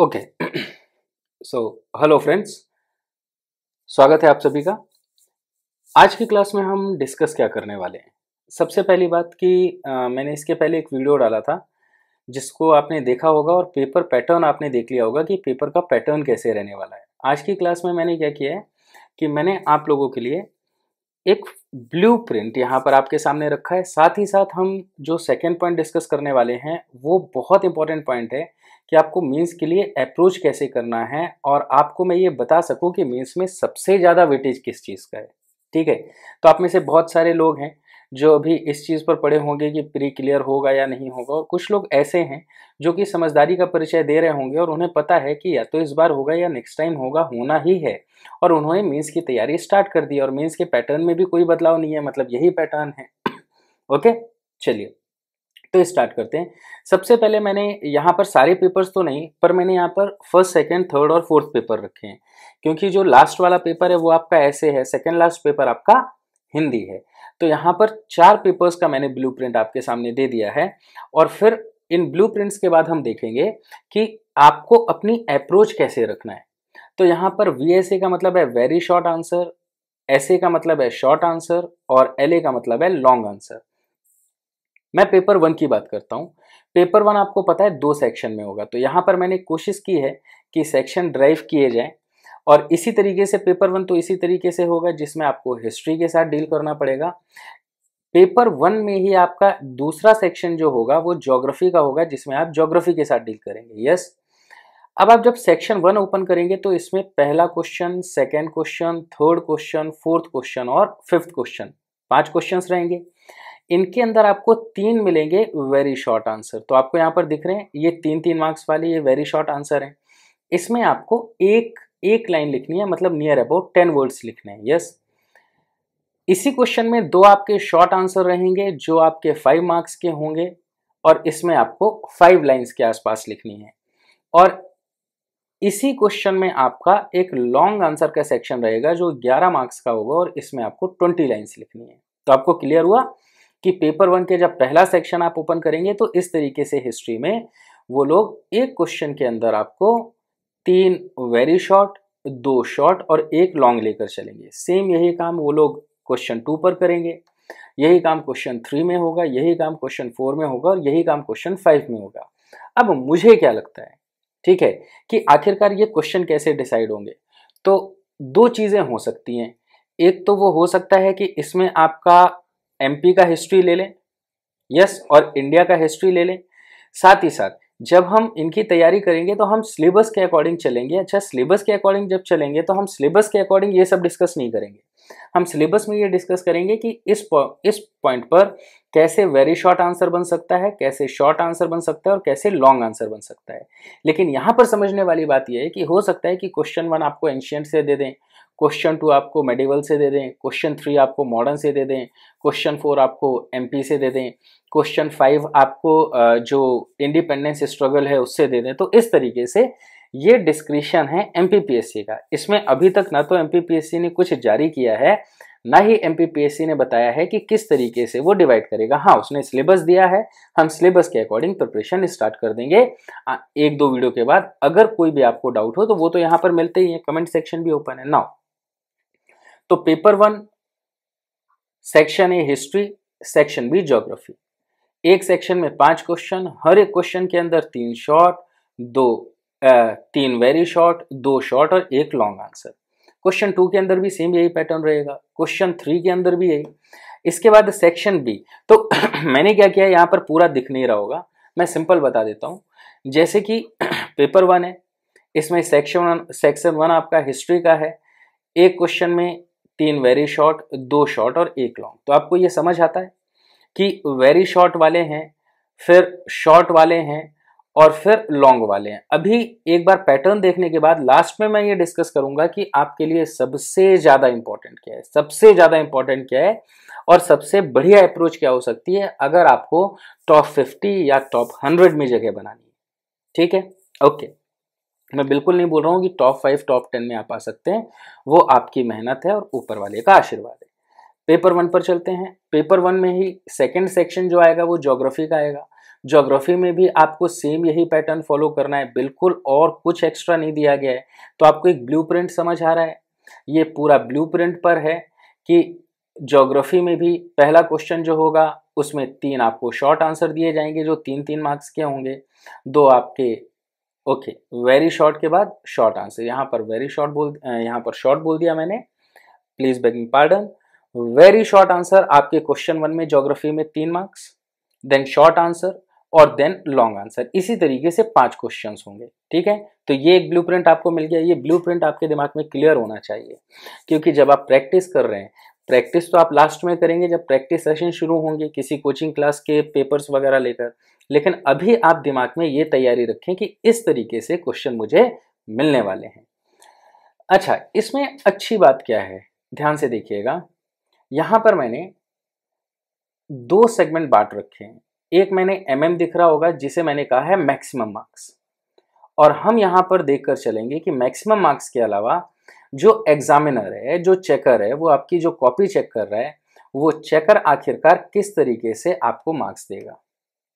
Okay so hello friends स्वागत है आप सभी का आज की क्लास में हम डिस्कस क्या करने वाले हैं सबसे पहली बात कि आ, मैंने इसके पहले एक वीडियो डाला था जिसको आपने देखा होगा और पेपर पैटर्न आपने देख लिया होगा कि पेपर का पैटर्न कैसे रहने वाला है आज की क्लास में मैंने क्या किया है कि मैंने आप लोगों के लिए एक ब्लू प्रिंट यहाँ पर आपके सामने रखा है साथ ही साथ हम जो सेकेंड पॉइंट डिस्कस करने वाले हैं वो बहुत इंपॉर्टेंट पॉइंट है कि आपको मेंस के लिए अप्रोच कैसे करना है और आपको मैं ये बता सकूं कि मेंस में सबसे ज़्यादा वेटेज किस चीज़ का है ठीक है तो आप में से बहुत सारे लोग हैं जो अभी इस चीज़ पर पड़े होंगे कि प्री क्लियर होगा या नहीं होगा और कुछ लोग ऐसे हैं जो कि समझदारी का परिचय दे रहे होंगे और उन्हें पता है कि या तो इस बार होगा या नेक्स्ट टाइम होगा होना ही है और उन्होंने मेंस की तैयारी स्टार्ट कर दी और मेंस के पैटर्न में भी कोई बदलाव नहीं है मतलब यही पैटर्न है ओके चलिए तो स्टार्ट करते हैं सबसे पहले मैंने यहाँ पर सारे पेपर्स तो नहीं पर मैंने यहाँ पर फर्स्ट सेकंड थर्ड और फोर्थ पेपर रखे हैं क्योंकि जो लास्ट वाला पेपर है वो आपका ऐसे है सेकंड लास्ट पेपर आपका हिंदी है तो यहाँ पर चार पेपर्स का मैंने ब्लू आपके सामने दे दिया है और फिर इन ब्लू के बाद हम देखेंगे कि आपको अपनी अप्रोच कैसे रखना है तो यहाँ पर वी का मतलब है वेरी शॉर्ट आंसर एस का मतलब है शॉर्ट आंसर और एल का मतलब है लॉन्ग आंसर मैं पेपर वन की बात करता हूँ पेपर वन आपको पता है दो सेक्शन में होगा तो यहाँ पर मैंने कोशिश की है कि सेक्शन ड्राइव किए जाएँ और इसी तरीके से पेपर वन तो इसी तरीके से होगा जिसमें आपको हिस्ट्री के साथ डील करना पड़ेगा पेपर वन में ही आपका दूसरा सेक्शन जो होगा वो ज्योग्राफी का होगा जिसमें आप ज्योग्राफी के साथ डील करेंगे यस अब आप जब सेक्शन वन ओपन करेंगे तो इसमें पहला question second question third question fourth question और फिफ्थ क्वेश्चन पांच क्वेश्चंस रहेंगे इनके अंदर आपको तीन मिलेंगे वेरी शॉर्ट आंसर तो आपको यहाँ पर दिख रहे हैं ये तीन तीन मार्क्स वाले ये वेरी शॉर्ट आंसर है इसमें आपको एक एक लाइन लिखनी है मतलब नियर अबाउट टेन वर्ड्स लिखने हैं यस इसी क्वेश्चन में दो आपके शॉर्ट आंसर रहेंगे जो आपके फाइव मार्क्स के होंगे और इसमें आपको फाइव लाइन्स के आसपास लिखनी है और इसी क्वेश्चन में आपका एक लॉन्ग आंसर का सेक्शन रहेगा जो 11 मार्क्स का होगा और इसमें आपको 20 लाइंस लिखनी है तो आपको क्लियर हुआ कि पेपर वन के जब पहला सेक्शन आप ओपन करेंगे तो इस तरीके से हिस्ट्री में वो लोग एक क्वेश्चन के अंदर आपको तीन वेरी शॉर्ट दो शॉर्ट और एक लॉन्ग लेकर चलेंगे सेम यही काम वो लोग क्वेश्चन टू पर करेंगे यही काम क्वेश्चन थ्री में होगा यही काम क्वेश्चन फोर में होगा और यही काम क्वेश्चन फाइव में होगा अब मुझे क्या लगता है ठीक है कि आखिरकार ये क्वेश्चन कैसे डिसाइड होंगे तो दो चीज़ें हो सकती हैं एक तो वो हो सकता है कि इसमें आपका एमपी का हिस्ट्री ले लें यस और इंडिया का हिस्ट्री ले लें साथ ही साथ जब हम इनकी तैयारी करेंगे तो हम सिलेबस के अकॉर्डिंग चलेंगे अच्छा सिलेबस के अकॉर्डिंग जब चलेंगे तो हम सिलेबस के अकॉर्डिंग ये सब डिस्कस नहीं करेंगे हम सिलेबस में ये डिस्कस करेंगे कि इस इस पॉइंट पर कैसे वेरी शॉर्ट आंसर बन सकता है कैसे शॉर्ट आंसर बन सकता है और कैसे लॉन्ग आंसर बन सकता है लेकिन यहाँ पर समझने वाली बात यह है कि हो सकता है कि क्वेश्चन वन आपको एंशियंट से दे दें क्वेश्चन टू आपको मेडिवल से दे दें क्वेश्चन थ्री आपको मॉडर्न से दे दें क्वेश्चन फोर आपको एम से दे दें क्वेश्चन फाइव आपको जो इंडिपेंडेंस स्ट्रगल है उससे दे दें तो इस तरीके से ये डिस्क्रिप्शन है एम का इसमें अभी तक ना तो एम ने कुछ जारी किया है ना ही एम ने बताया है कि किस तरीके से वो डिवाइड करेगा हाँ उसने सिलेबस दिया है हम सिलेबस के अकॉर्डिंग प्रिपरेशन स्टार्ट कर देंगे एक दो वीडियो के बाद अगर कोई भी आपको डाउट हो तो वो तो यहाँ पर मिलते ही है कमेंट सेक्शन भी ओपन है नाउ तो paper one section A history section B geography एक सेक्शन में पांच क्वेश्चन हर एक क्वेश्चन के अंदर तीन शॉर्ट दो आ, तीन वेरी शॉर्ट दो शॉर्ट और एक लॉन्ग आंसर क्वेश्चन टू के अंदर भी सेम यही पैटर्न रहेगा क्वेश्चन थ्री के अंदर भी यही इसके बाद सेक्शन बी तो मैंने क्या किया यहाँ पर पूरा दिख नहीं रहा होगा मैं सिंपल बता देता हूँ जैसे कि पेपर वन है इसमें सेक्शन वन सेक्शन वन आपका हिस्ट्री का है एक क्वेश्चन में तीन वेरी शॉर्ट दो शॉर्ट और एक लॉन्ग तो आपको ये समझ आता है कि वेरी शॉर्ट वाले हैं फिर शॉर्ट वाले हैं और फिर लॉन्ग वाले हैं अभी एक बार पैटर्न देखने के बाद लास्ट में मैं ये डिस्कस करूंगा कि आपके लिए सबसे ज़्यादा इंपॉर्टेंट क्या है सबसे ज़्यादा इंपॉर्टेंट क्या है और सबसे बढ़िया अप्रोच क्या हो सकती है अगर आपको टॉप 50 या टॉप 100 में जगह बनानी है ठीक है ओके मैं बिल्कुल नहीं बोल रहा हूँ कि टॉप फाइव टॉप टेन में आप आ सकते हैं वो आपकी मेहनत है और ऊपर वाले का आशीर्वाद है पेपर वन पर चलते हैं पेपर वन में ही सेकेंड सेक्शन जो आएगा वो जोग्राफी का आएगा जोग्राफी में भी आपको सेम यही पैटर्न फॉलो करना है बिल्कुल और कुछ एक्स्ट्रा नहीं दिया गया है तो आपको एक ब्लू समझ आ रहा है ये पूरा ब्लू पर है कि जोग्राफी में भी पहला क्वेश्चन जो होगा उसमें तीन आपको शॉर्ट आंसर दिए जाएंगे जो तीन तीन मार्क्स के होंगे दो आपके ओके वेरी शॉर्ट के बाद शॉर्ट आंसर यहाँ पर वेरी शॉर्ट बोल यहाँ पर शॉर्ट बोल दिया मैंने please begging pardon very short answer आपके क्वेश्चन वन में जोग्राफी में तीन मार्क्स देन शॉर्ट आंसर और देन लॉन्ग आंसर इसी तरीके से पांच क्वेश्चन होंगे ठीक है तो ये एक प्रिंट आपको मिल गया ये प्रिंट आपके दिमाग में क्लियर होना चाहिए क्योंकि जब आप प्रैक्टिस कर रहे हैं प्रैक्टिस तो आप लास्ट में करेंगे जब प्रैक्टिस सेशन शुरू होंगे किसी कोचिंग क्लास के पेपर्स वगैरह लेकर लेकिन अभी आप दिमाग में ये तैयारी रखें कि इस तरीके से क्वेश्चन मुझे मिलने वाले हैं अच्छा इसमें अच्छी बात क्या है ध्यान से देखिएगा यहाँ पर मैंने दो सेगमेंट बांट रखे हैं एक मैंने एम mm दिख रहा होगा जिसे मैंने कहा है मैक्सिमम मार्क्स और हम यहाँ पर देख कर चलेंगे कि मैक्सिमम मार्क्स के अलावा जो एग्जामिनर है जो चेकर है वो आपकी जो कॉपी चेक कर रहा है वो चेकर आखिरकार किस तरीके से आपको मार्क्स देगा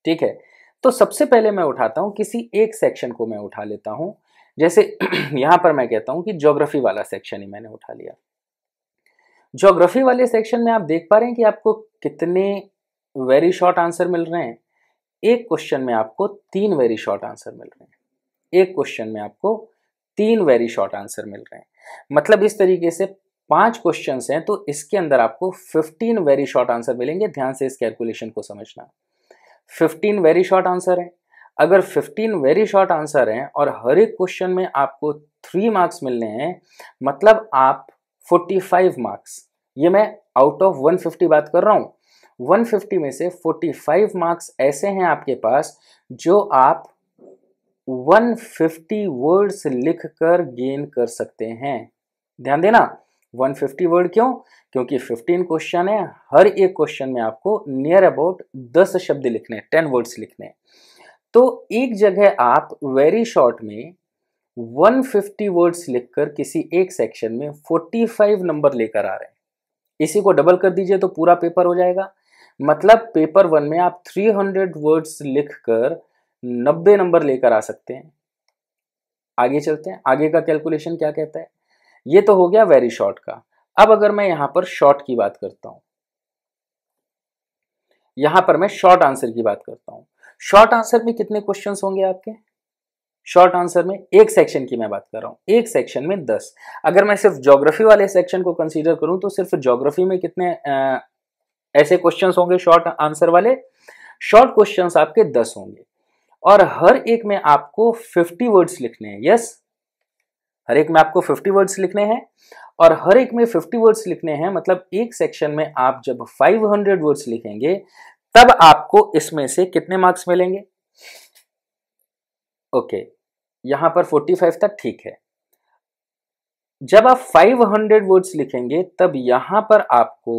ठीक है तो सबसे पहले मैं उठाता हूँ किसी एक सेक्शन को मैं उठा लेता हूँ जैसे यहाँ पर मैं कहता हूँ कि ज्योग्राफी वाला सेक्शन ही मैंने उठा लिया ज्योग्राफी वाले सेक्शन में आप देख पा रहे हैं कि आपको कितने वेरी शॉर्ट आंसर मिल रहे हैं एक क्वेश्चन में आपको तीन वेरी शॉर्ट आंसर मिल रहे हैं एक क्वेश्चन में आपको तीन वेरी शॉर्ट आंसर मिल रहे हैं मतलब इस तरीके से पांच क्वेश्चन हैं तो इसके अंदर आपको फिफ्टीन वेरी शॉर्ट आंसर मिलेंगे ध्यान से इस कैलकुलेशन को समझना फिफ्टीन वेरी शॉर्ट आंसर है अगर फिफ्टीन वेरी शॉर्ट आंसर हैं और हर एक क्वेश्चन में आपको थ्री मार्क्स मिलने हैं मतलब आप फाइव मार्क्स ये मैं आउट ऑफ वन फिफ्टी बात कर रहा हूँ फिफ्टी में से फोर्टी फाइव मार्क्स ऐसे हैं आपके पास जो आप 150 वर्ड्स लिखकर गेन कर सकते हैं ध्यान देना 150 वर्ड क्यों क्योंकि 15 क्वेश्चन है हर एक क्वेश्चन में आपको नियर अबाउट 10 शब्द लिखने हैं 10 वर्ड्स लिखने हैं तो एक जगह आप वेरी शॉर्ट में 150 वर्ड्स लिखकर किसी एक सेक्शन में 45 नंबर लेकर आ रहे हैं इसी को डबल कर दीजिए तो पूरा पेपर हो जाएगा मतलब पेपर वन में आप 300 वर्ड्स लिखकर 90 नंबर लेकर आ सकते हैं आगे चलते हैं आगे का कैलकुलेशन क्या कहता है ये तो हो गया वेरी शॉर्ट का अब अगर मैं यहां पर शॉर्ट की बात करता हूं यहां पर मैं शॉर्ट आंसर की बात करता हूं शॉर्ट आंसर में कितने क्वेश्चंस होंगे आपके शॉर्ट आंसर में एक सेक्शन की मैं बात कर रहा हूं एक सेक्शन में दस अगर मैं सिर्फ ज्योग्राफी वाले सेक्शन को कंसीडर करूं तो सिर्फ ज्योग्राफी में कितने आ, ऐसे क्वेश्चंस होंगे शॉर्ट आंसर वाले शॉर्ट क्वेश्चंस आपके दस होंगे और हर एक में आपको फिफ्टी वर्ड्स लिखने हैं यस हर एक में आपको 50 वर्ड्स लिखने हैं और हर एक में 50 वर्ड्स लिखने हैं मतलब एक सेक्शन में आप जब 500 वर्ड्स लिखेंगे तब आपको इसमें से कितने मार्क्स मिलेंगे ओके यहां पर 45 तक ठीक है जब आप 500 वर्ड्स लिखेंगे तब यहां पर आपको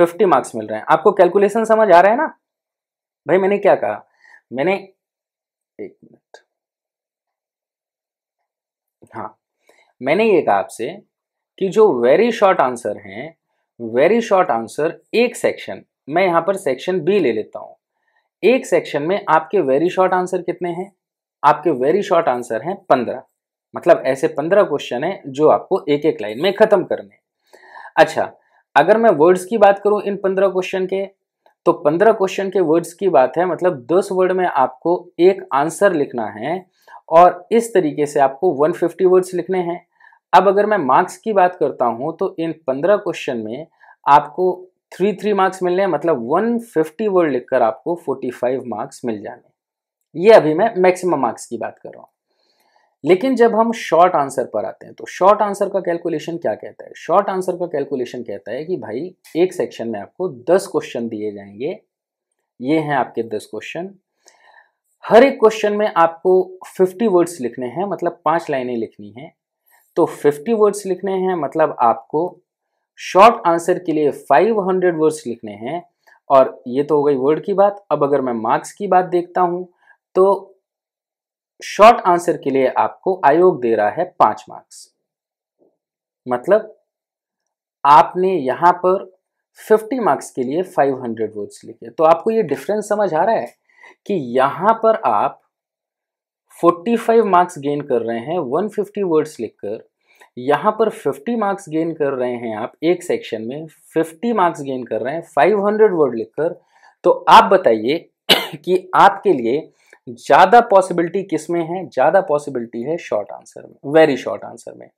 50 मार्क्स मिल रहे हैं आपको कैलकुलेशन समझ आ रहा है ना भाई मैंने क्या कहा मैंने एक मिनट हाँ मैंने ये कहा आपसे कि जो वेरी शॉर्ट आंसर हैं वेरी शॉर्ट आंसर एक सेक्शन मैं यहाँ पर सेक्शन बी ले लेता हूँ एक सेक्शन में आपके वेरी शॉर्ट आंसर कितने हैं आपके वेरी शॉर्ट आंसर हैं पंद्रह मतलब ऐसे पंद्रह क्वेश्चन हैं जो आपको एक एक लाइन में ख़त्म करने अच्छा अगर मैं वर्ड्स की बात करूं इन पंद्रह क्वेश्चन के तो पंद्रह क्वेश्चन के वर्ड्स की बात है मतलब दस वर्ड में आपको एक आंसर लिखना है और इस तरीके से आपको 150 वर्ड्स लिखने हैं अब अगर मैं मार्क्स की बात करता हूँ तो इन 15 क्वेश्चन में आपको थ्री थ्री मार्क्स मिलने हैं मतलब 150 वर्ड लिखकर आपको 45 मार्क्स मिल जाने ये अभी मैं मैक्सिमम मार्क्स की बात कर रहा हूँ लेकिन जब हम शॉर्ट आंसर पर आते हैं तो शॉर्ट आंसर का कैलकुलेशन क्या कहता है शॉर्ट आंसर का कैलकुलेशन कहता है कि भाई एक सेक्शन में आपको 10 क्वेश्चन दिए जाएंगे ये हैं आपके 10 क्वेश्चन हर एक क्वेश्चन में आपको 50 वर्ड्स लिखने हैं मतलब पांच लाइनें लिखनी हैं तो 50 वर्ड्स लिखने हैं मतलब आपको शॉर्ट आंसर के लिए 500 वर्ड्स लिखने हैं और ये तो हो गई वर्ड की बात अब अगर मैं मार्क्स की बात देखता हूं तो शॉर्ट आंसर के लिए आपको आयोग दे रहा है पांच मार्क्स मतलब आपने यहां पर 50 मार्क्स के लिए 500 वर्ड्स लिखे तो आपको ये डिफरेंस समझ आ रहा है कि यहां पर आप 45 मार्क्स गेन कर रहे हैं 150 वर्ड्स लिखकर यहां पर 50 मार्क्स गेन कर रहे हैं आप एक सेक्शन में 50 मार्क्स गेन कर रहे हैं 500 वर्ड लिखकर तो आप बताइए कि आपके लिए ज़्यादा पॉसिबिलिटी किस में है ज़्यादा पॉसिबिलिटी है शॉर्ट आंसर में वेरी शॉर्ट आंसर में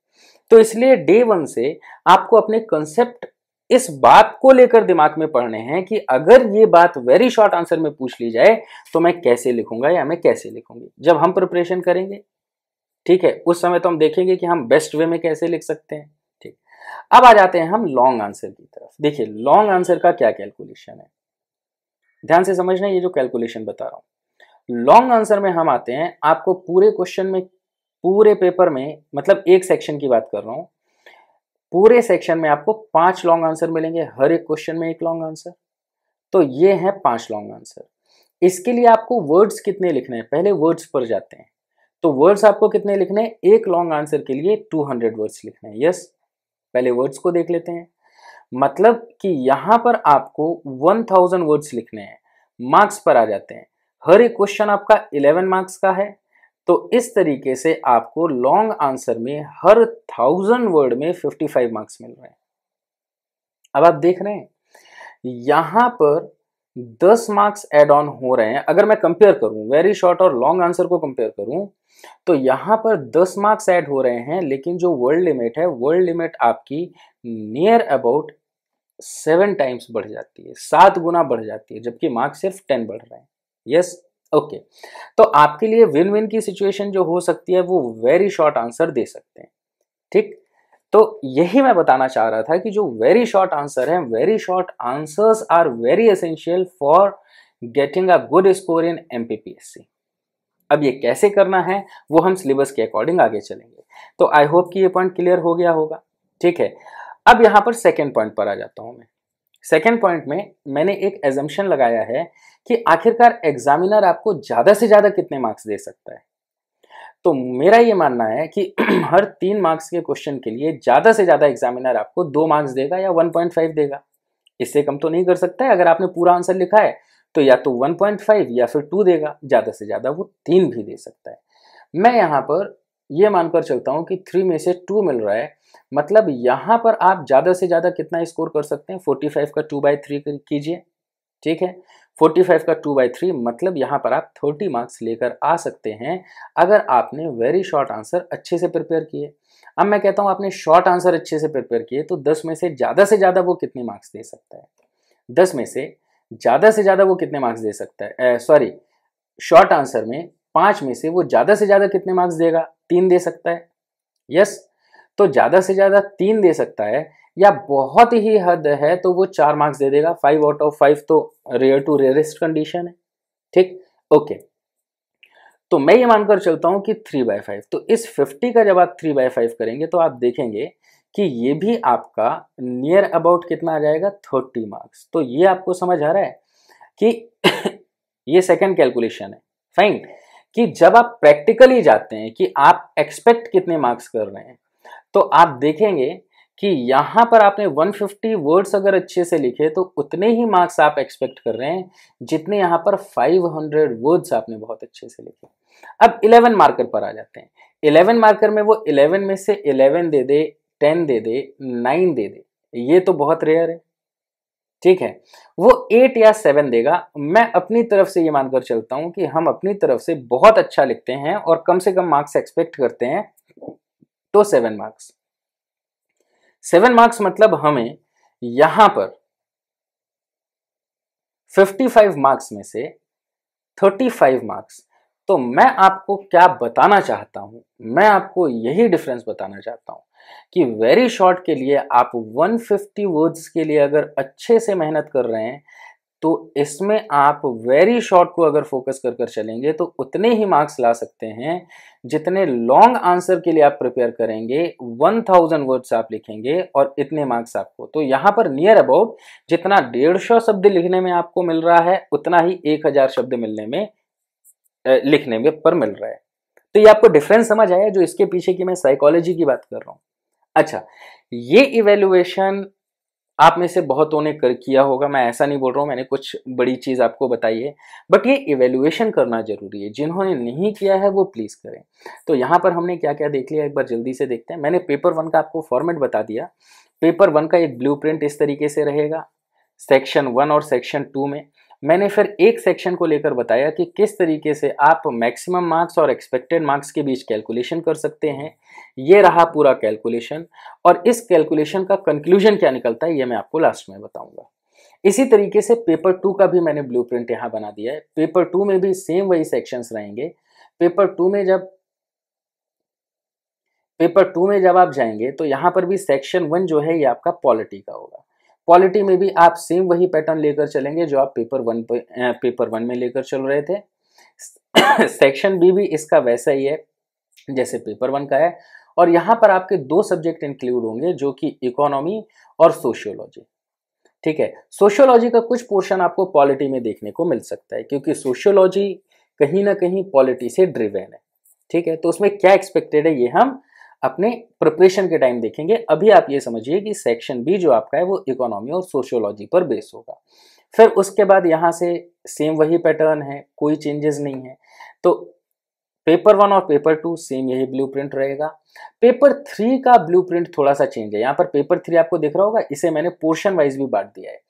तो इसलिए डे वन से आपको अपने कंसेप्ट इस बात को लेकर दिमाग में पढ़ने हैं कि अगर ये बात वेरी शॉर्ट आंसर में पूछ ली जाए तो मैं कैसे लिखूंगा या मैं कैसे लिखूंगी जब हम प्रिपरेशन करेंगे ठीक है उस समय तो हम देखेंगे कि हम बेस्ट वे में कैसे लिख सकते हैं ठीक अब आ जाते हैं हम लॉन्ग आंसर की तरफ देखिए लॉन्ग आंसर का क्या कैलकुलेशन है ध्यान से समझना ये जो कैलकुलेशन बता रहा हूं लॉन्ग आंसर में हम आते हैं आपको पूरे क्वेश्चन में पूरे पेपर में मतलब एक सेक्शन की बात कर रहा हूं पूरे सेक्शन में आपको पांच लॉन्ग आंसर मिलेंगे हर एक क्वेश्चन में एक लॉन्ग आंसर तो ये है पांच लॉन्ग आंसर इसके लिए आपको वर्ड्स कितने लिखने हैं पहले वर्ड्स पर जाते हैं तो वर्ड्स आपको कितने लिखने हैं एक लॉन्ग आंसर के लिए 200 वर्ड्स लिखने हैं यस पहले वर्ड्स को देख लेते हैं मतलब कि यहां पर आपको 1000 वर्ड्स लिखने हैं मार्क्स पर आ जाते हैं हर एक क्वेश्चन आपका 11 मार्क्स का है तो इस तरीके से आपको लॉन्ग आंसर में हर थाउजेंड वर्ड में 55 मार्क्स मिल रहे हैं अब आप देख रहे हैं यहां पर 10 मार्क्स एड ऑन हो रहे हैं अगर मैं कंपेयर करूं वेरी शॉर्ट और लॉन्ग आंसर को कंपेयर करूं तो यहां पर 10 मार्क्स ऐड हो रहे हैं लेकिन जो वर्ल्ड लिमिट है वर्ल्ड लिमिट आपकी नियर अबाउट सेवन टाइम्स बढ़ जाती है सात गुना बढ़ जाती है जबकि मार्क्स सिर्फ टेन बढ़ रहे हैं यस yes, ओके तो आपके लिए विन विन की सिचुएशन जो हो सकती है वो वेरी शॉर्ट आंसर दे सकते हैं ठीक तो यही मैं बताना चाह रहा था कि जो वेरी शॉर्ट आंसर है very short answers are very essential for getting a good score in M अब ये कैसे करना है वो हम सिलेबस के अकॉर्डिंग आगे चलेंगे तो आई होप कि ये पॉइंट क्लियर हो गया होगा ठीक है अब यहां पर सेकेंड पॉइंट पर आ जाता हूं मैं सेकेंड पॉइंट में मैंने एक एजम्पन लगाया है कि आखिरकार एग्जामिनर आपको ज़्यादा से ज़्यादा कितने मार्क्स दे सकता है तो मेरा ये मानना है कि हर तीन मार्क्स के क्वेश्चन के लिए ज़्यादा से ज़्यादा एग्जामिनर आपको दो मार्क्स देगा या 1.5 देगा इससे कम तो नहीं कर सकता है अगर आपने पूरा आंसर लिखा है तो या तो 1.5 या फिर टू देगा ज़्यादा से ज़्यादा वो तीन भी दे सकता है मैं यहाँ पर यह मानकर चलता हूँ कि थ्री में से टू मिल रहा है मतलब यहाँ पर आप ज़्यादा से ज़्यादा कितना स्कोर कर सकते हैं फोर्टी फाइव का टू बाई थ्री कीजिए ठीक है फोर्टी फाइव का टू बाई थ्री मतलब यहाँ पर आप थर्टी मार्क्स लेकर आ सकते हैं अगर आपने वेरी शॉर्ट आंसर अच्छे से प्रिपेयर किए अब मैं कहता हूँ आपने शॉर्ट आंसर अच्छे से प्रिपेयर किए तो दस में से ज़्यादा से ज़्यादा वो कितने मार्क्स दे सकता है दस में से ज़्यादा से ज़्यादा वो कितने मार्क्स दे सकता है सॉरी शॉर्ट आंसर में पाँच में से वो ज़्यादा से ज़्यादा कितने मार्क्स देगा तीन दे सकता है यस yes? तो ज़्यादा से ज़्यादा तीन दे सकता है या बहुत ही हद है तो वो चार मार्क्स दे देगा फाइव आउट ऑफ फाइव तो रेयर टू रेयरेस्ट कंडीशन है ठीक ओके तो मैं ये मानकर चलता हूं कि थ्री बाय फाइव तो इस फिफ्टी का जब आप थ्री बाय फाइव करेंगे तो आप देखेंगे कि ये भी आपका नियर अबाउट कितना आ जाएगा थर्टी मार्क्स तो ये आपको समझ आ रहा है कि ये सेकेंड कैलकुलेशन है फाइन कि जब आप प्रैक्टिकली जाते हैं कि आप एक्सपेक्ट कितने मार्क्स कर रहे हैं तो आप देखेंगे कि यहाँ पर आपने 150 वर्ड्स अगर अच्छे से लिखे तो उतने ही मार्क्स आप एक्सपेक्ट कर रहे हैं जितने यहाँ पर 500 वर्ड्स आपने बहुत अच्छे से लिखे अब 11 मार्कर पर आ जाते हैं 11 मार्कर में वो 11 में से 11 दे दे 10 दे दे 9 दे दे ये तो बहुत रेयर है ठीक है वो एट या सेवन देगा मैं अपनी तरफ से ये मानकर चलता हूँ कि हम अपनी तरफ से बहुत अच्छा लिखते हैं और कम से कम मार्क्स एक्सपेक्ट करते हैं तो सेवन मार्क्स सेवन मार्क्स मतलब हमें यहां पर 55 मार्क्स में से 35 मार्क्स तो मैं आपको क्या बताना चाहता हूं मैं आपको यही डिफरेंस बताना चाहता हूं कि वेरी शॉर्ट के लिए आप 150 वर्ड्स के लिए अगर अच्छे से मेहनत कर रहे हैं तो इसमें आप वेरी शॉर्ट को अगर फोकस कर कर चलेंगे तो उतने ही मार्क्स ला सकते हैं जितने लॉन्ग आंसर के लिए आप प्रिपेयर करेंगे 1000 वर्ड्स आप लिखेंगे और इतने मार्क्स आपको तो यहाँ पर नियर अबाउट जितना डेढ़ सौ शब्द लिखने में आपको मिल रहा है उतना ही एक हजार शब्द मिलने में लिखने में पर मिल रहा है तो ये आपको डिफरेंस समझ आया जो इसके पीछे की मैं साइकोलॉजी की बात कर रहा हूँ अच्छा ये इवेल्युएशन आप में से बहुतों ने कर किया होगा मैं ऐसा नहीं बोल रहा हूँ मैंने कुछ बड़ी चीज़ आपको बताई है बट ये इवेल्युएशन करना ज़रूरी है जिन्होंने नहीं किया है वो प्लीज़ करें तो यहाँ पर हमने क्या क्या देख लिया एक बार जल्दी से देखते हैं मैंने पेपर वन का आपको फॉर्मेट बता दिया पेपर वन का एक ब्लू इस तरीके से रहेगा सेक्शन वन और सेक्शन टू में मैंने फिर एक सेक्शन को लेकर बताया कि किस तरीके से आप मैक्सिमम मार्क्स और एक्सपेक्टेड मार्क्स के बीच कैलकुलेशन कर सकते हैं ये रहा पूरा कैलकुलेशन और इस कैलकुलेशन का कंक्लूजन क्या निकलता है ये मैं आपको लास्ट में बताऊंगा इसी तरीके से पेपर टू का भी मैंने ब्लू प्रिंट यहाँ बना दिया है पेपर टू में भी सेम वही सेक्शंस रहेंगे पेपर टू में जब पेपर टू में जब आप जाएंगे तो यहाँ पर भी सेक्शन वन जो है ये आपका पॉलिटी का होगा क्वालिटी में भी आप सेम वही पैटर्न लेकर चलेंगे जो आप पेपर वन पे, पेपर वन में लेकर चल रहे थे सेक्शन बी भी इसका वैसा ही है जैसे पेपर वन का है और यहाँ पर आपके दो सब्जेक्ट इंक्लूड होंगे जो कि इकोनॉमी और सोशियोलॉजी ठीक है सोशियोलॉजी का कुछ पोर्शन आपको पॉलिटी में देखने को मिल सकता है क्योंकि सोशियोलॉजी कहीं ना कहीं पॉलिटी से ड्रिवेन है ठीक है तो उसमें क्या एक्सपेक्टेड है ये हम अपने प्रिपरेशन के टाइम देखेंगे अभी आप ये समझिए कि सेक्शन बी जो आपका है वो इकोनॉमी और सोशियोलॉजी पर बेस होगा फिर उसके बाद यहाँ से सेम वही पैटर्न है कोई चेंजेस नहीं है तो पेपर वन और पेपर टू सेम यही ब्लू रहेगा पेपर थ्री का ब्लू थोड़ा सा चेंज है यहाँ पर पेपर थ्री आपको दिख रहा होगा इसे मैंने पोर्शन वाइज भी बांट दिया है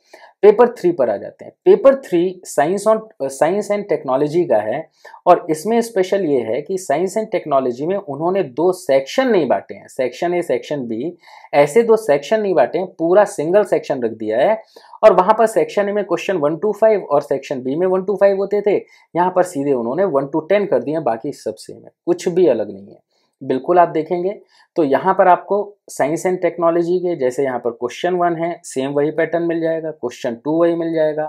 पेपर थ्री पर आ जाते हैं paper three science on science and technology का है और इसमें स्पेशल ये है कि साइंस एंड टेक्नोलॉजी में उन्होंने दो सेक्शन नहीं बांटे हैं सेक्शन ए सेक्शन बी ऐसे दो सेक्शन नहीं बांटे हैं पूरा सिंगल सेक्शन रख दिया है और वहाँ पर सेक्शन ए में क्वेश्चन वन टू फाइव और सेक्शन बी में वन टू फाइव होते थे यहाँ पर सीधे उन्होंने वन टू टेन कर दिए बाकी सब सेम है कुछ भी अलग नहीं है बिल्कुल आप देखेंगे तो यहाँ पर आपको साइंस एंड टेक्नोलॉजी के जैसे यहाँ पर क्वेश्चन वन है सेम वही पैटर्न मिल जाएगा क्वेश्चन टू वही मिल जाएगा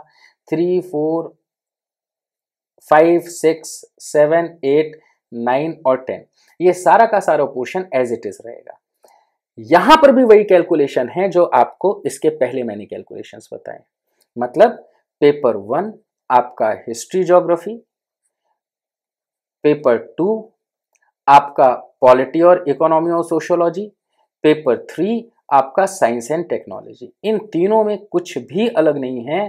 three four five six seven eight nine और टेन ये सारा का सारा पोर्शन एज इट इज रहेगा यहां पर भी वही कैलकुलेशन है जो आपको इसके पहले मैंने कैलकुलेशन बताए मतलब पेपर वन आपका हिस्ट्री जोग्राफी पेपर टू आपका पॉलिटी और इकोनॉमी और सोशोलॉजी पेपर थ्री आपका साइंस एंड टेक्नोलॉजी इन तीनों में कुछ भी अलग नहीं है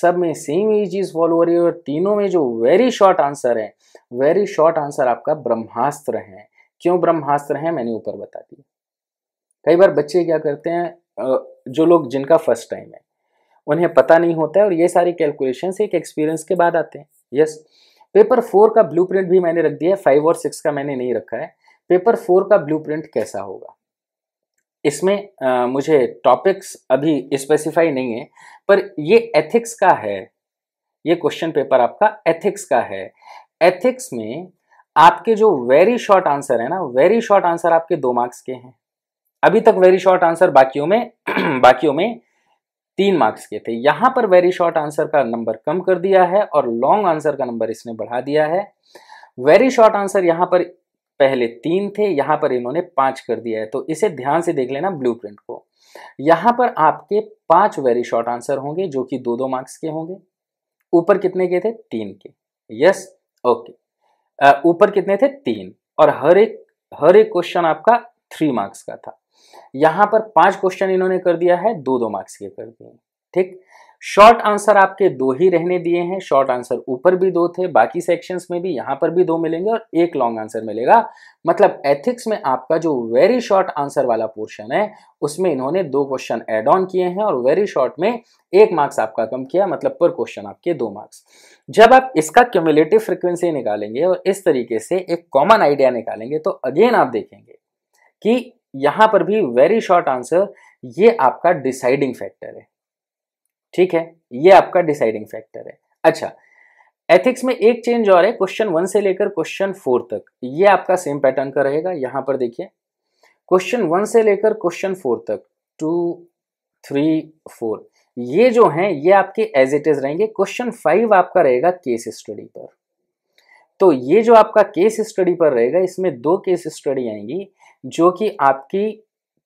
सब में सेम ही चीज़ फॉलो हो रही है और तीनों में जो वेरी शॉर्ट आंसर है वेरी शॉर्ट आंसर आपका ब्रह्मास्त्र है क्यों ब्रह्मास्त्र है मैंने ऊपर बता दिया कई बार बच्चे क्या करते हैं जो लोग जिनका फर्स्ट टाइम है उन्हें पता नहीं होता है और ये सारी कैलकुलेशन एक एक्सपीरियंस के बाद आते हैं यस yes. पेपर फोर का ब्लू भी मैंने रख दिया है फाइव और सिक्स का मैंने नहीं रखा है पेपर फोर का ब्लू कैसा होगा इसमें आ, मुझे टॉपिक्स अभी स्पेसिफाई नहीं है पर ये एथिक्स का है ये क्वेश्चन पेपर आपका एथिक्स का है एथिक्स में आपके जो वेरी शॉर्ट आंसर है ना वेरी शॉर्ट आंसर आपके दो मार्क्स के हैं अभी तक वेरी शॉर्ट आंसर बाकियों में बाकियों में तीन मार्क्स के थे यहाँ पर वेरी शॉर्ट आंसर का नंबर कम कर दिया है और लॉन्ग आंसर का नंबर इसने बढ़ा दिया है वेरी शॉर्ट आंसर यहाँ पर पहले तीन थे यहाँ पर इन्होंने पाँच कर दिया है तो इसे ध्यान से देख लेना ब्लू को यहाँ पर आपके पांच वेरी शॉर्ट आंसर होंगे जो कि दो दो मार्क्स के होंगे ऊपर कितने के थे तीन के यस ओके ऊपर कितने थे तीन और हर एक हर एक क्वेश्चन आपका थ्री मार्क्स का था यहां पर पांच क्वेश्चन इन्होंने कर दिया है दो दो मार्क्स के कर दिए ठीक शॉर्ट आंसर आपके दो ही रहने दिए हैं शॉर्ट आंसर ऊपर भी दो थे बाकी सेक्शंस में भी यहां पर भी दो मिलेंगे और एक लॉन्ग आंसर मिलेगा मतलब एथिक्स में आपका जो वेरी शॉर्ट आंसर वाला पोर्शन है उसमें इन्होंने दो क्वेश्चन एड ऑन किए हैं और वेरी शॉर्ट में एक मार्क्स आपका कम किया मतलब पर क्वेश्चन आपके दो मार्क्स जब आप इसका क्यूमुलेटिव फ्रिक्वेंसी निकालेंगे और इस तरीके से एक कॉमन आइडिया निकालेंगे तो अगेन आप देखेंगे कि यहां पर भी वेरी शॉर्ट आंसर ये आपका डिसाइडिंग फैक्टर है ठीक है ये आपका डिसाइडिंग फैक्टर है अच्छा एथिक्स में एक चेंज और है क्वेश्चन वन से लेकर क्वेश्चन फोर तक ये आपका सेम पैटर्न का रहेगा यहां पर देखिए क्वेश्चन वन से लेकर क्वेश्चन फोर तक टू थ्री फोर ये जो है ये आपके एज इट इज रहेंगे क्वेश्चन फाइव आपका रहेगा केस स्टडी पर तो ये जो आपका केस स्टडी पर रहेगा इसमें दो केस स्टडी आएंगी जो कि आपकी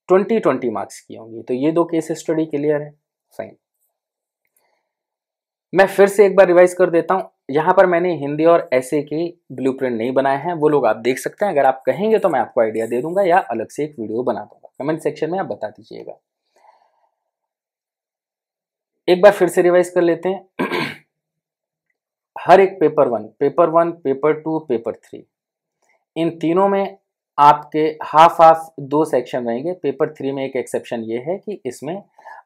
ट्वेंटी ट्वेंटी मार्क्स की होंगी तो ये दो केस स्टडी क्लियर है फाइन मैं फिर से एक बार रिवाइज कर देता हूं यहां पर मैंने हिंदी और ऐसे के ब्लूप्रिंट नहीं बनाए हैं वो लोग आप देख सकते हैं अगर आप कहेंगे तो मैं आपको आइडिया दे दूंगा या अलग से एक वीडियो बना दूंगा कमेंट सेक्शन में आप बता दीजिएगा एक बार फिर से रिवाइज कर लेते हैं हर एक paper one paper one paper two paper three इन तीनों में आपके हाफ हाफ दो सेक्शन रहेंगे पेपर थ्री में एक एक्सेप्शन ये है कि इसमें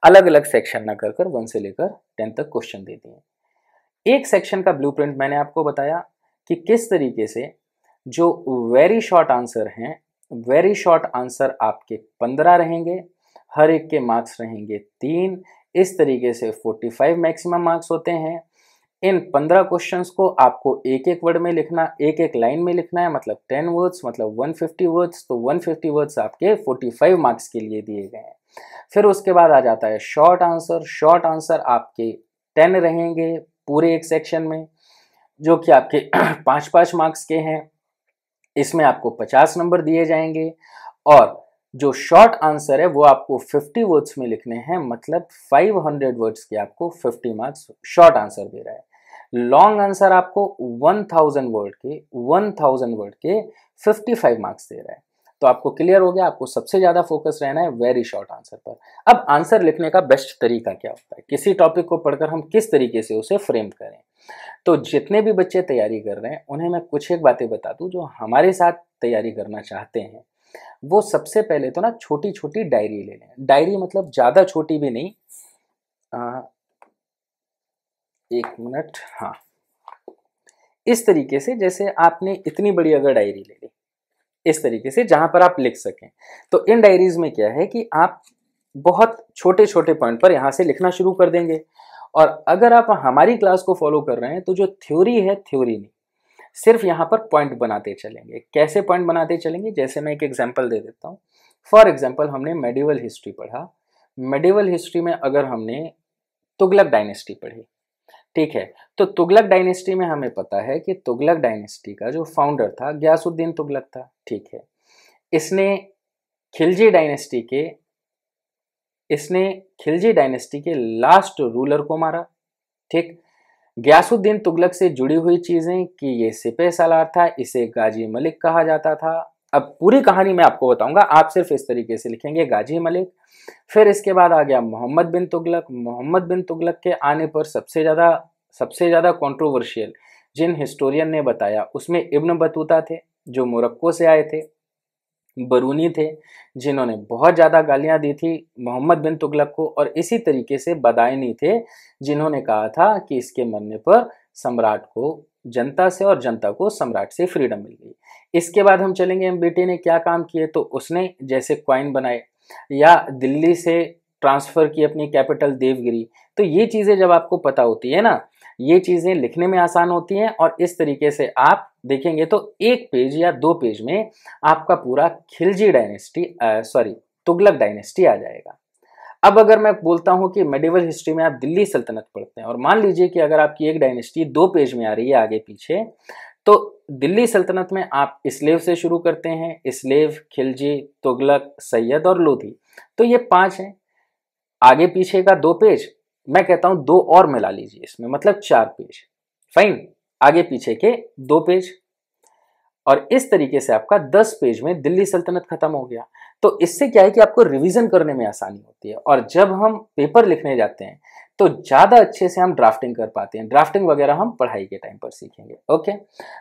अलग अलग सेक्शन ना कर कर वन से लेकर टेन तक क्वेश्चन दे दिए एक सेक्शन का ब्लू मैंने आपको बताया कि किस तरीके से जो वेरी शॉर्ट आंसर हैं वेरी शॉर्ट आंसर आपके पंद्रह रहेंगे हर एक के मार्क्स रहेंगे तीन इस तरीके से फोर्टी फाइव मैक्सिमम मार्क्स होते हैं इन पंद्रह क्वेश्चन को आपको एक एक वर्ड में लिखना एक एक लाइन में लिखना है मतलब टेन वर्ड्स मतलब वन फिफ्टी वर्ड्स तो वन फिफ्टी वर्ड्स आपके फोर्टी फाइव मार्क्स के लिए दिए गए हैं फिर उसके बाद आ जाता है शॉर्ट आंसर शॉर्ट आंसर आपके टेन रहेंगे पूरे एक सेक्शन में जो कि आपके पाँच पाँच मार्क्स के हैं इसमें आपको पचास नंबर दिए जाएंगे और जो शॉर्ट आंसर है वो आपको 50 वर्ड्स में लिखने हैं मतलब 500 वर्ड्स के आपको 50 मार्क्स शॉर्ट आंसर दे रहा है लॉन्ग आंसर आपको 1000 वर्ड के 1000 वर्ड के 55 मार्क्स दे रहा है तो आपको क्लियर हो गया आपको सबसे ज़्यादा फोकस रहना है वेरी शॉर्ट आंसर पर अब आंसर लिखने का बेस्ट तरीका क्या होता है किसी टॉपिक को पढ़कर हम किस तरीके से उसे फ्रेम करें तो जितने भी बच्चे तैयारी कर रहे हैं उन्हें मैं कुछ एक बातें बता दूं जो हमारे साथ तैयारी करना चाहते हैं वो सबसे पहले तो ना छोटी छोटी डायरी ले लें डायरी मतलब ज़्यादा छोटी भी नहीं एक मिनट हाँ इस तरीके से जैसे आपने इतनी बड़ी अगर डायरी ले ली इस तरीके से जहां पर आप लिख सकें तो इन डायरीज में क्या है कि आप बहुत छोटे छोटे पॉइंट पर यहाँ से लिखना शुरू कर देंगे और अगर आप हमारी क्लास को फॉलो कर रहे हैं तो जो थ्योरी है थ्योरी नहीं सिर्फ यहाँ पर पॉइंट बनाते चलेंगे कैसे पॉइंट बनाते चलेंगे जैसे मैं एक एग्जाम्पल दे देता हूँ फॉर एग्जाम्पल हमने मेडिवल हिस्ट्री पढ़ा मेडिवल हिस्ट्री में अगर हमने तुगलक डायनेस्टी पढ़ी ठीक है तो तुगलक डायनेस्टी में हमें पता है कि तुगलक डायनेस्टी का जो फाउंडर था ग्यासुद्दीन तुगलक था ठीक है इसने खिलजी डायनेस्टी के इसने खिलजी डायनेस्टी के लास्ट रूलर को मारा ठीक ग्यासुद्दीन तुगलक से जुड़ी हुई चीज़ें कि ये सिपे सलार था इसे गाजी मलिक कहा जाता था अब पूरी कहानी मैं आपको बताऊंगा आप सिर्फ इस तरीके से लिखेंगे गाजी मलिक फिर इसके बाद आ गया मोहम्मद बिन तुगलक मोहम्मद बिन तुगलक के आने पर सबसे ज़्यादा सबसे ज़्यादा कॉन्ट्रोवर्शियल जिन हिस्टोरियन ने बताया उसमें इब्न बतूता थे जो मोरक्को से आए थे बरूनी थे जिन्होंने बहुत ज़्यादा गालियां दी थी मोहम्मद बिन तुगलक को और इसी तरीके से बदायनी थे जिन्होंने कहा था कि इसके मरने पर सम्राट को जनता से और जनता को सम्राट से फ्रीडम मिल गई इसके बाद हम चलेंगे एमबीटी ने क्या काम किए तो उसने जैसे क्वाइन बनाए या दिल्ली से ट्रांसफ़र की अपनी कैपिटल देवगिरी तो ये चीज़ें जब आपको पता होती है ना ये चीज़ें लिखने में आसान होती हैं और इस तरीके से आप देखेंगे तो एक पेज या दो पेज में आपका पूरा Khilji dynasty sorry Tughlaq dynasty आ जाएगा अब अगर मैं बोलता हूँ कि मेडिवल हिस्ट्री में आप दिल्ली सल्तनत पढ़ते हैं और मान लीजिए कि अगर आपकी एक डायनेस्टी दो पेज में आ रही है आगे पीछे तो दिल्ली सल्तनत में आप स्लेव से शुरू करते हैं स्लेव खिलजी तुगलक सैयद और लोधी तो ये पांच हैं आगे पीछे का दो पेज मैं कहता हूं दो और मिला लीजिए इसमें मतलब चार पेज फाइन आगे पीछे के दो पेज और इस तरीके से आपका दस पेज में दिल्ली सल्तनत खत्म हो गया तो इससे क्या है कि आपको रिवीजन करने में आसानी होती है और जब हम पेपर लिखने जाते हैं तो ज़्यादा अच्छे से हम ड्राफ्टिंग कर पाते हैं ड्राफ्टिंग वगैरह हम पढ़ाई के टाइम पर सीखेंगे ओके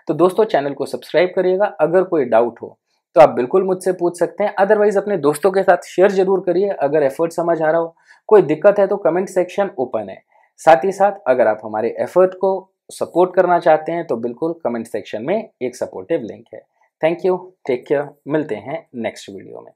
तो दोस्तों चैनल को सब्सक्राइब करिएगा अगर कोई डाउट हो तो आप बिल्कुल मुझसे पूछ सकते हैं अदरवाइज अपने दोस्तों के साथ शेयर जरूर करिए अगर एफर्ट समझ आ रहा हो कोई दिक्कत है तो कमेंट सेक्शन ओपन है साथ ही साथ अगर आप हमारे एफर्ट को सपोर्ट करना चाहते हैं तो बिल्कुल कमेंट सेक्शन में एक सपोर्टिव लिंक है थैंक यू टेक केयर मिलते हैं नेक्स्ट वीडियो में